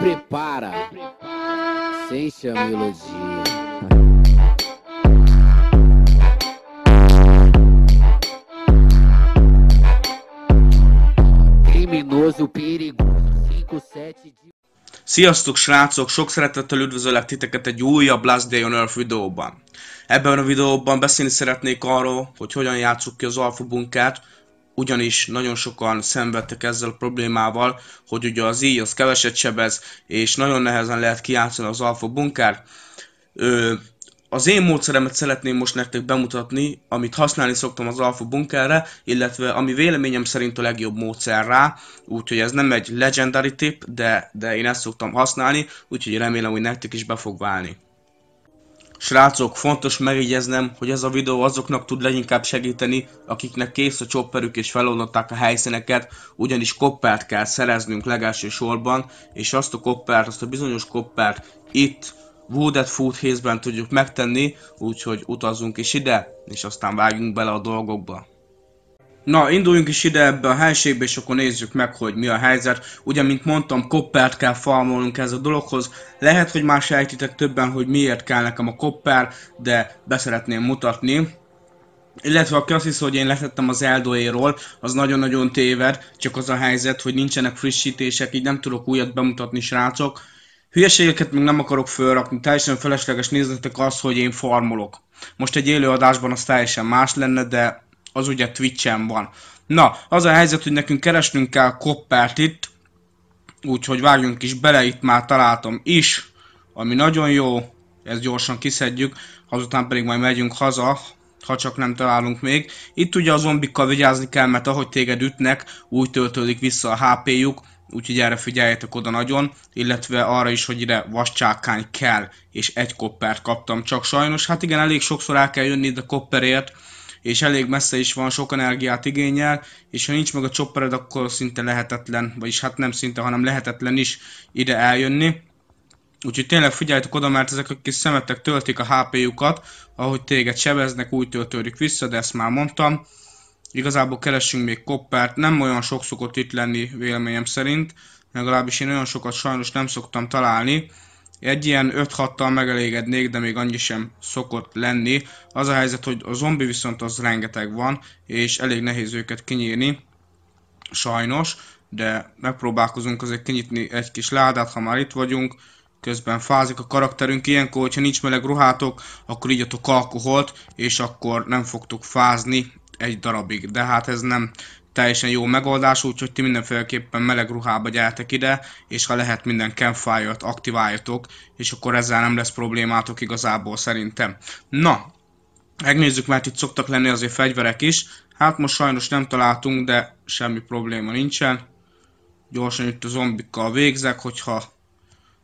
prepara, sem a melodia. Criminoso perigoso 57 de... Sziasztok srácok, sok szeretettel üdvözöllek titeket egy újabb Last Day on Earth videóban. Ebben a videóban beszélni szeretnék arról, hogy hogyan játsszuk ki az Alpha Bunkert, ugyanis nagyon sokan szenvedtek ezzel a problémával, hogy ugye az íj az keveset sebez, és nagyon nehezen lehet kiátszani az alfa bunker. Ö, az én módszeremet szeretném most nektek bemutatni, amit használni szoktam az alfa bunkerre, illetve ami véleményem szerint a legjobb módszer rá, úgyhogy ez nem egy legendary tip, de, de én ezt szoktam használni, úgyhogy remélem, hogy nektek is be fog válni. Srácok, fontos megjegyeznem, hogy ez a videó azoknak tud leginkább segíteni, akiknek kész a csopperük és feloldották a helyszíneket, ugyanis koppert kell szereznünk legelső sorban, és azt a koppert, azt a bizonyos koppert itt Wooded Food Haze-ben tudjuk megtenni, úgyhogy utazunk is ide, és aztán vágjunk bele a dolgokba. Na, induljunk is ide ebbe a helységbe, és akkor nézzük meg, hogy mi a helyzet. Ugye, mint mondtam, koppert kell farmolnunk ez a dologhoz. Lehet, hogy már sejtitek többen, hogy miért kell nekem a kopper, de beszeretném mutatni. Illetve aki azt hisz, hogy én letettem az Eldoéról, az nagyon-nagyon téved, csak az a helyzet, hogy nincsenek frissítések, így nem tudok újat bemutatni, srácok. Hülyeségeket még nem akarok fölrakni, teljesen felesleges néznetek az, hogy én farmolok. Most egy élőadásban az teljesen más lenne, de az ugye Twitch-en van. Na, az a helyzet, hogy nekünk keresnünk kell koppert itt, úgyhogy vágjunk is bele, itt már találtam is, ami nagyon jó, ezt gyorsan kiszedjük, azután pedig majd megyünk haza, ha csak nem találunk még. Itt ugye a zombikkal vigyázni kell, mert ahogy téged ütnek, úgy töltődik vissza a HP-juk, úgyhogy erre figyeljetek oda nagyon, illetve arra is, hogy ide vascsákány kell, és egy koppert kaptam csak sajnos. Hát igen, elég sokszor el kell jönni ide kopperért, és elég messze is van, sok energiát igényel, és ha nincs meg a choppered, akkor szinte lehetetlen, vagyis hát nem szinte, hanem lehetetlen is ide eljönni. Úgyhogy tényleg figyeljetek oda, mert ezek a kis szemetek töltik a HP-jukat, ahogy téged sebeznek, úgy töltődik vissza, de ezt már mondtam. Igazából keresünk még koppert, nem olyan sok szokott itt lenni véleményem szerint, legalábbis én olyan sokat sajnos nem szoktam találni. Egy ilyen 5-6-tal megelégednék, de még annyi sem szokott lenni. Az a helyzet, hogy a zombi viszont az rengeteg van, és elég nehéz őket kinyírni, sajnos, de megpróbálkozunk azért kinyitni egy kis ládát, ha már itt vagyunk. Közben fázik a karakterünk, ilyenkor, hogyha nincs meleg ruhátok, akkor ígyatok alkoholt, és akkor nem fogtok fázni egy darabig. De hát ez nem teljesen jó megoldás, úgyhogy ti mindenféleképpen meleg ruhába gyertek ide, és ha lehet minden campfire-t aktiváljatok, és akkor ezzel nem lesz problémátok igazából szerintem. Na, megnézzük, mert itt szoktak lenni azért fegyverek is. Hát most sajnos nem találtunk, de semmi probléma nincsen. Gyorsan itt a zombikkal végzek, hogyha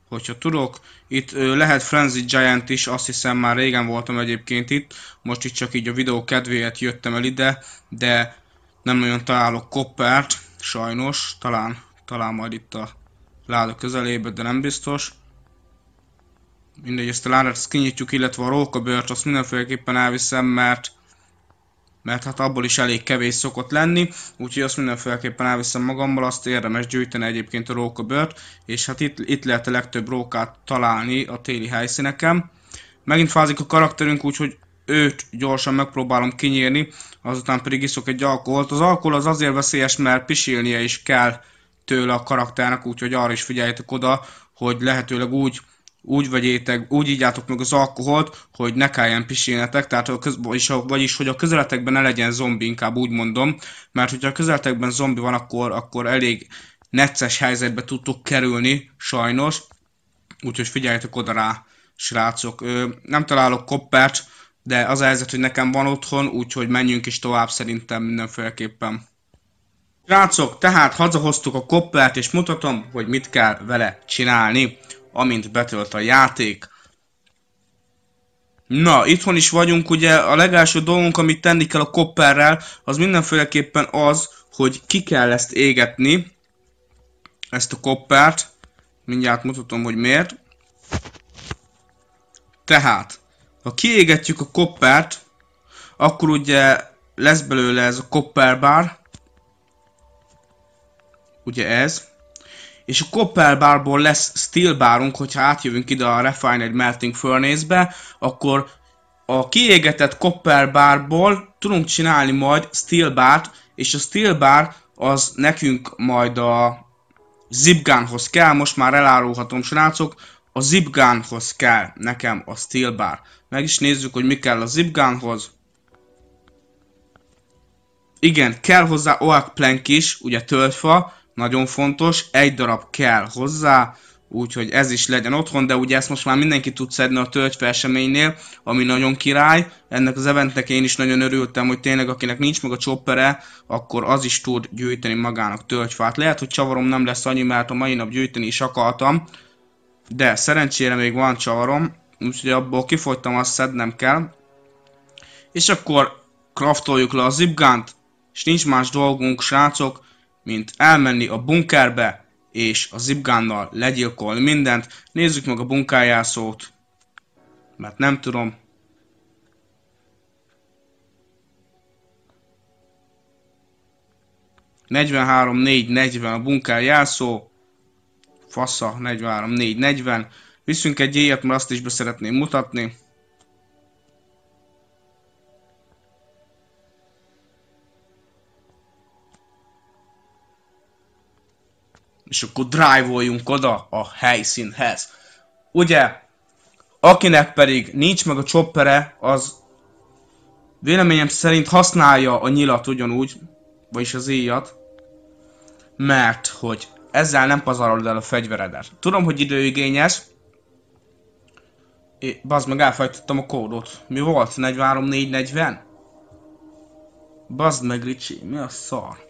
hogyha tudok. Itt ö, lehet Frenzy Giant is, azt hiszem már régen voltam egyébként itt, most itt csak így a videó kedvéért jöttem el ide, de nem nagyon találok koppert, sajnos. Talán, talán majd itt a láda közelébe, de nem biztos. Mindegy, ezt a ládát ezt kinyitjuk, illetve a rókabört azt mindenféleképpen elviszem, mert mert hát abból is elég kevés szokott lenni, úgyhogy azt mindenféleképpen elviszem magammal, azt érdemes gyűjteni egyébként a rókabört, és hát itt, itt lehet a legtöbb rókát találni a téli helyszíneken. Megint fázik a karakterünk, úgyhogy őt gyorsan megpróbálom kinyírni, azután pedig iszok egy alkoholt. Az alkohol az azért veszélyes, mert pisilnie is kell tőle a karakternek, úgyhogy arra is figyeljetek oda, hogy lehetőleg úgy úgy vegyétek, úgy ígyátok meg az alkoholt, hogy ne kelljen pisilnetek, tehát a köz, vagyis, a, vagyis hogy a közeletekben ne legyen zombi, inkább úgy mondom, mert hogyha a közeletekben zombi van, akkor, akkor elég necces helyzetbe tudtok kerülni, sajnos, úgyhogy figyeljetek oda rá, srácok. Ö, nem találok koppert, de az a helyzet, hogy nekem van otthon, úgyhogy menjünk is tovább szerintem mindenféleképpen. Rácok, tehát hazahoztuk a koppert, és mutatom, hogy mit kell vele csinálni, amint betölt a játék. Na, itthon is vagyunk, ugye a legelső dolgunk, amit tenni kell a kopperrel, az mindenféleképpen az, hogy ki kell ezt égetni, ezt a koppert. Mindjárt mutatom, hogy miért. Tehát, ha kiégetjük a koppert, akkor ugye lesz belőle ez a kopperbár. Ugye ez. És a kopperbárból lesz steelbárunk, hogyha átjövünk ide a Refined Melting Furnace-be, akkor a kiégetett kopperbárból tudunk csinálni majd steelbárt, és a steelbár az nekünk majd a zipgánhoz kell, most már elárulhatom srácok, a zipgánhoz kell nekem a steel bar. Meg is nézzük, hogy mi kell a zipgánhoz. Igen, kell hozzá oak plank is, ugye töltfa, nagyon fontos, egy darab kell hozzá, úgyhogy ez is legyen otthon, de ugye ezt most már mindenki tud szedni a töltfe eseménynél, ami nagyon király, ennek az eventnek én is nagyon örültem, hogy tényleg akinek nincs meg a choppere, akkor az is tud gyűjteni magának töltfát. Lehet, hogy csavarom nem lesz annyi, mert a mai nap gyűjteni is akartam, de szerencsére még van csavarom, úgyhogy abból kifogytam, azt szednem kell. És akkor kraftoljuk le a zipgánt, és nincs más dolgunk, srácok, mint elmenni a bunkerbe, és a zipgánnal legyilkolni mindent. Nézzük meg a bunkájászót, mert nem tudom. ...43-4-40 a bunkájászó. Fassa, 43, 4, 40. Viszünk egy ilyet, mert azt is be szeretném mutatni. És akkor drive oda a helyszínhez. Ugye, akinek pedig nincs meg a choppere, az véleményem szerint használja a nyilat ugyanúgy, vagyis az íjat, mert hogy ezzel nem pazarolod el a fegyveredet. Tudom, hogy időigényes. É, bazd meg, elfajtottam a kódot. Mi volt? 43440? Bazd meg, Ricsi, mi a szar?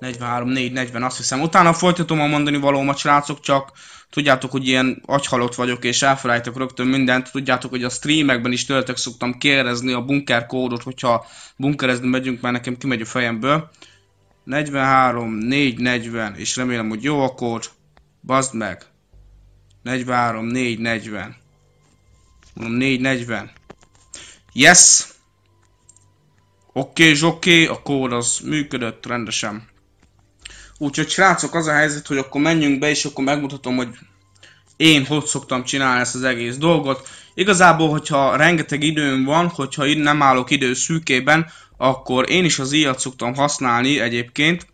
43440, azt hiszem. Utána folytatom a mondani valómat, srácok, csak tudjátok, hogy ilyen agyhalott vagyok, és elfelejtek rögtön mindent. Tudjátok, hogy a streamekben is tőletek szoktam kérdezni a bunker kódot, hogyha bunkerezni megyünk, mert nekem kimegy a fejemből. 43, 4, 40, és remélem, hogy jó a kód. Bazd meg. 43, 4, 40. Mondom, 4, 40. Yes! Oké, okay, oké, okay, a kód az működött rendesen. Úgyhogy srácok, az a helyzet, hogy akkor menjünk be, és akkor megmutatom, hogy én hogy szoktam csinálni ezt az egész dolgot. Igazából, hogyha rengeteg időm van, hogyha nem állok idő szűkében, akkor én is az ilyet szoktam használni egyébként,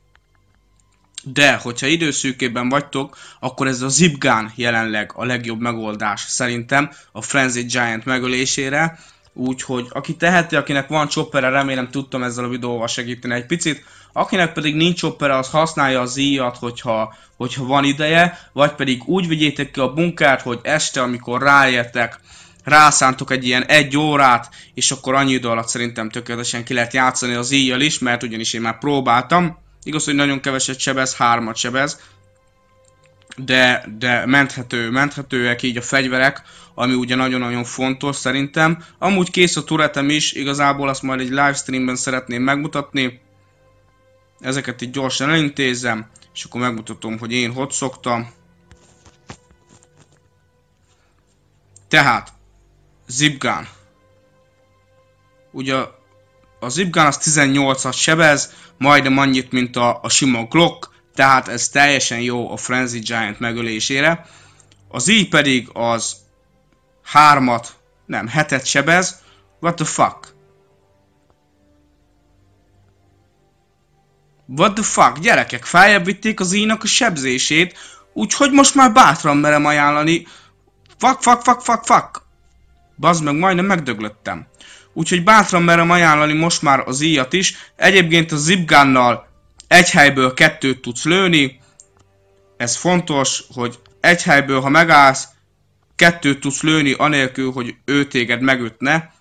de, hogyha időszűkében vagytok, akkor ez a zipgán jelenleg a legjobb megoldás szerintem a Frenzy Giant megölésére. Úgyhogy aki teheti, akinek van chopperre, remélem tudtam ezzel a videóval segíteni egy picit. Akinek pedig nincs chopperre, az használja az íjat, hogyha, hogyha van ideje, vagy pedig úgy vigyétek ki a bunkert, hogy este, amikor ráértek, rászántok egy ilyen egy órát, és akkor annyi idő alatt szerintem tökéletesen ki lehet játszani az íjjal is, mert ugyanis én már próbáltam. Igaz, hogy nagyon keveset sebez, hármat sebez, de, de menthető, menthetőek így a fegyverek, ami ugye nagyon-nagyon fontos szerintem. Amúgy kész a turetem is, igazából azt majd egy livestreamben szeretném megmutatni. Ezeket így gyorsan elintézem, és akkor megmutatom, hogy én hogy szoktam. Tehát, Zipgun. Ugye a Zipgun az 18-at sebez, majdnem annyit, mint a, a sima Glock, tehát ez teljesen jó a Frenzy Giant megölésére. Az Z pedig az 3-at, nem, 7-et sebez. What the fuck? What the fuck, gyerekek, feljebb vitték az ínak a sebzését, úgyhogy most már bátran merem ajánlani. Fuck, fuck, fuck, fuck, fuck. Bazd meg, majdnem megdöglöttem. Úgyhogy bátran merem ajánlani most már az íjat is. Egyébként a zipgánnal egy helyből kettőt tudsz lőni. Ez fontos, hogy egy helyből, ha megállsz, kettőt tudsz lőni, anélkül, hogy ő téged megütne.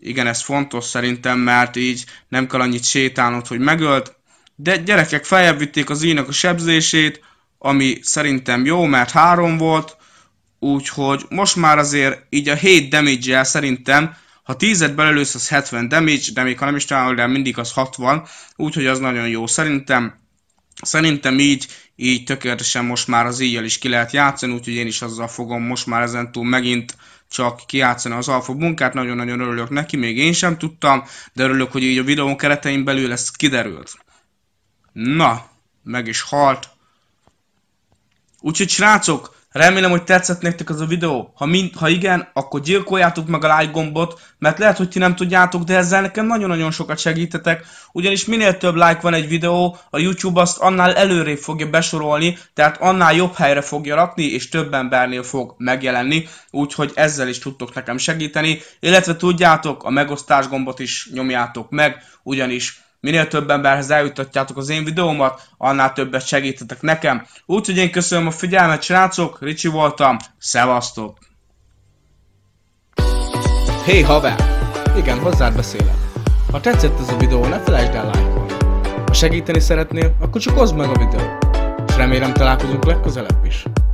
Igen, ez fontos szerintem, mert így nem kell annyit sétálnod, hogy megölt. De gyerekek feljebb vitték az íjnak a sebzését, ami szerintem jó, mert három volt. Úgyhogy most már azért így a 7 damage szerintem, ha 10-et belelősz, az 70 damage, de még ha nem is találod, de mindig az 60, úgyhogy az nagyon jó. Szerintem Szerintem így, így tökéletesen most már az íjjel is ki lehet játszani, úgyhogy én is azzal fogom most már ezentúl megint csak kiátszani az alfa munkát, nagyon-nagyon örülök neki, még én sem tudtam, de örülök, hogy így a videón keretein belül ez kiderült. Na, meg is halt. Úgyhogy srácok, Remélem, hogy tetszett nektek az a videó. Ha, mind, ha igen, akkor gyilkoljátok meg a like gombot, mert lehet, hogy ti nem tudjátok, de ezzel nekem nagyon-nagyon sokat segítetek, ugyanis minél több like van egy videó, a YouTube azt annál előrébb fogja besorolni, tehát annál jobb helyre fogja rakni, és több embernél fog megjelenni, úgyhogy ezzel is tudtok nekem segíteni, illetve tudjátok, a megosztás gombot is nyomjátok meg, ugyanis minél több emberhez eljutatjátok az én videómat, annál többet segítetek nekem. Úgyhogy én köszönöm a figyelmet, srácok, Ricsi voltam, szevasztok! Hé hey, haver! Igen, hozzád beszélek. Ha tetszett ez a videó, ne felejtsd el lájkolni. Ha segíteni szeretnél, akkor csak oszd meg a videót. És remélem találkozunk legközelebb is.